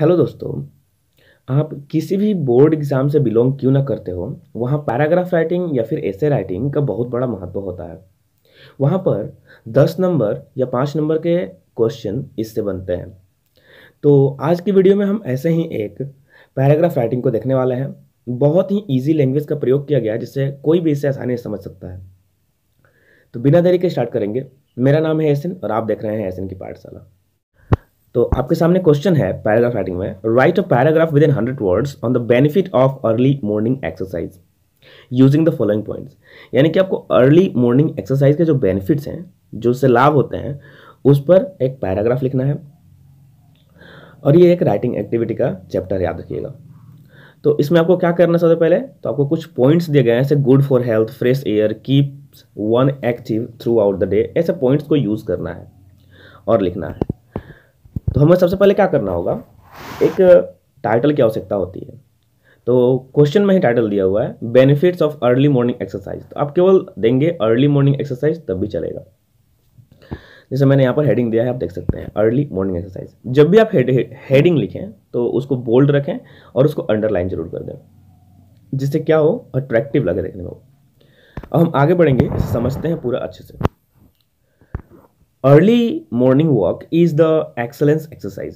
hello दोस्तों आप किसी भी बोर्ड एग्ज़ाम से बिलोंग क्यों ना करते हो वहाँ पैराग्राफ राइटिंग या फिर ऐसे राइटिंग का बहुत बड़ा महत्व होता है वहाँ पर दस नंबर या पाँच नंबर के क्वेश्चन इससे बनते हैं तो आज की वीडियो में हम ऐसे ही एक पैराग्राफ राइटिंग को देखने वाले हैं बहुत ही ईजी लैंग्वेज का प्रयोग किया गया है जिससे कोई भी इसे आसानी से समझ सकता है तो बिना देरी के स्टार्ट करेंगे मेरा नाम है एहसिन और आप देख रहे हैं एहसिन की पाठशाला तो आपके सामने क्वेश्चन है पैराग्राफ राइटिंग में write a paragraph within hundred words on the benefit of early morning exercise using the following points यानी कि आपको अर्ली मॉर्निंग एक्सरसाइज के जो बेनिफिट्स हैं जो उससे लाभ होते हैं उस पर एक पैराग्राफ लिखना है और ये एक राइटिंग एक्टिविटी का चैप्टर याद रखिएगा तो इसमें आपको क्या करना सबसे पहले तो आपको कुछ पॉइंट्स दिए गए हैं जैसे good for health fresh air keeps one active throughout the day ऐसे पॉइंट्स को यूज़ करना है और लिखना है तो हमें सबसे पहले क्या करना होगा एक टाइटल की आवश्यकता होती है तो क्वेश्चन में ही टाइटल दिया हुआ है benefits of early morning exercise तो आप केवल देंगे अर्ली मॉर्निंग एक्सरसाइज तब भी चलेगा जैसे मैंने यहाँ पर हेडिंग दिया है आप देख सकते हैं अर्ली मॉर्निंग एक्सरसाइज जब भी आप हेड, हेडिंग लिखें तो उसको बोल्ड रखें और उसको अंडरलाइन जरूर कर दें जिससे क्या हो अट्रैक्टिव लगे देखने को अब हम आगे बढ़ेंगे समझते हैं पूरा अच्छे से early morning walk is the excellence exercise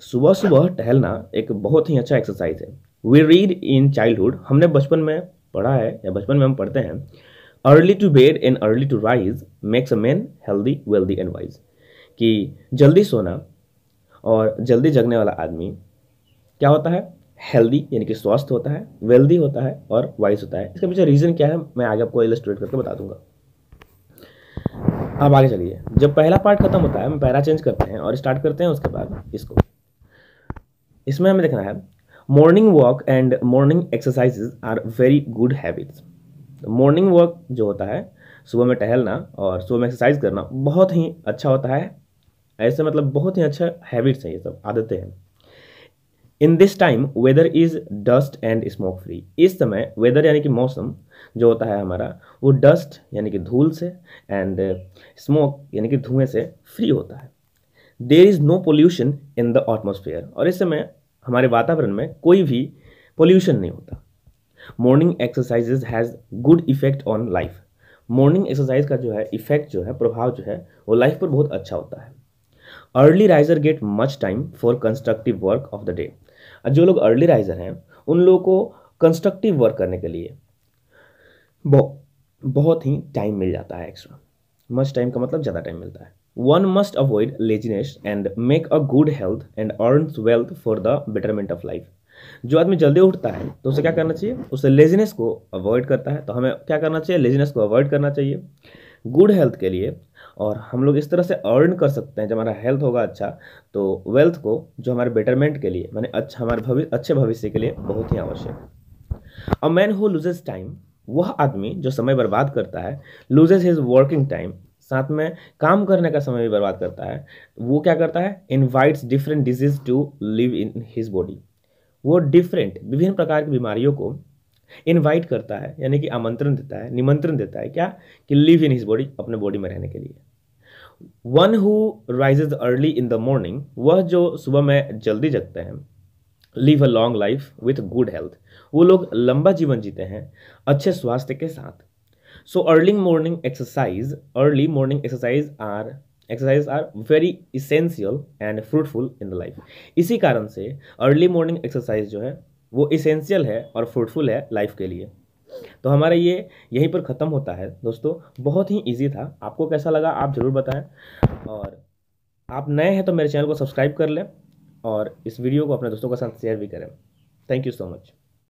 सुबह सुबह टहलना एक बहुत ही अच्छा एक्सरसाइज है वी रीड इन चाइल्डहुड हमने बचपन में पढ़ा है या बचपन में हम पढ़ते हैं early to bed and early to rise makes a man healthy wealthy and wise कि जल्दी सोना और जल्दी जगने वाला आदमी क्या होता है हेल्दी यानी कि स्वस्थ होता है वेल्दी होता है और वाइज होता है इसके पीछे रीज़न क्या है मैं आगे आपको इलेस्ट्रेट करके बता दूंगा अब आगे चलिए जब पहला पार्ट खत्म होता है हम पैरा चेंज करते हैं और स्टार्ट करते हैं उसके बाद इसको इसमें हमें देखना है morning walk and morning exercises are very good habits morning walk जो होता है सुबह में टहलना और सुबह में एक्सरसाइज करना बहुत ही अच्छा होता है ऐसे मतलब बहुत ही अच्छा हैबिट्स हैं ये सब आदतें हैं in this time weather is dust and smoke free इस समय वेदर यानी कि मौसम जो होता है हमारा वो डस्ट यानी कि धूल से एंड स्मोक यानी कि धुएं से फ्री होता है there is no pollution in the atmosphere और इस समय हमारे वातावरण में कोई भी पोल्यूशन नहीं होता morning exercises has good effect on life morning exercise का जो है इफेक्ट जो है प्रभाव जो है वो लाइफ पर बहुत अच्छा होता है early riser get much time for constructive work of the day जो लोग अर्ली राइजर हैं उन लोगों को कंस्ट्रक्टिव वर्क करने के लिए बहुत ही टाइम मिल जाता है एक्स्ट्रा मस्ट टाइम का मतलब ज़्यादा टाइम मिलता है one must avoid laziness and make a good health and earn wealth for the betterment of life जो आदमी जल्दी उठता है तो उसे क्या करना चाहिए उसे लेजीनेस को अवॉइड करता है तो हमें क्या करना चाहिए लेजीनेस को अवॉइड करना चाहिए गुड हेल्थ के लिए और हम लोग इस तरह से अर्न कर सकते हैं जब हमारा हेल्थ होगा अच्छा तो वेल्थ को जो हमारे बेटरमेंट के लिए मैंने अच्छा हमारे भविष्य अच्छे भविष्य के लिए बहुत ही आवश्यक है a man who loses time वह आदमी जो समय बर्बाद करता है लूजेज हिज वर्किंग टाइम साथ में काम करने का समय भी बर्बाद करता है वो क्या करता है invites different disease to live in his body वो डिफरेंट विभिन्न प्रकार की बीमारियों को इनवाइट करता है यानी कि आमंत्रण देता है निमंत्रण देता है क्या कि लिव इन हिज बॉडी अपने बॉडी में रहने के लिए one who rises early in the morning वह जो सुबह में जल्दी जगते हैं live a long life with good health वो लोग लंबा जीवन जीते हैं अच्छे स्वास्थ्य के साथ so early morning exercise early morning exercise are exercise are very essential and fruitful in the life इसी कारण से अर्ली मॉर्निंग एक्सरसाइज जो है वो इसेंशियल है और फ्रूटफुल है लाइफ के लिए तो हमारा ये यहीं पर ख़त्म होता है दोस्तों बहुत ही इजी था आपको कैसा लगा आप ज़रूर बताएं और आप नए हैं तो मेरे चैनल को सब्सक्राइब कर लें और इस वीडियो को अपने दोस्तों के साथ शेयर भी करें थैंक यू सो मच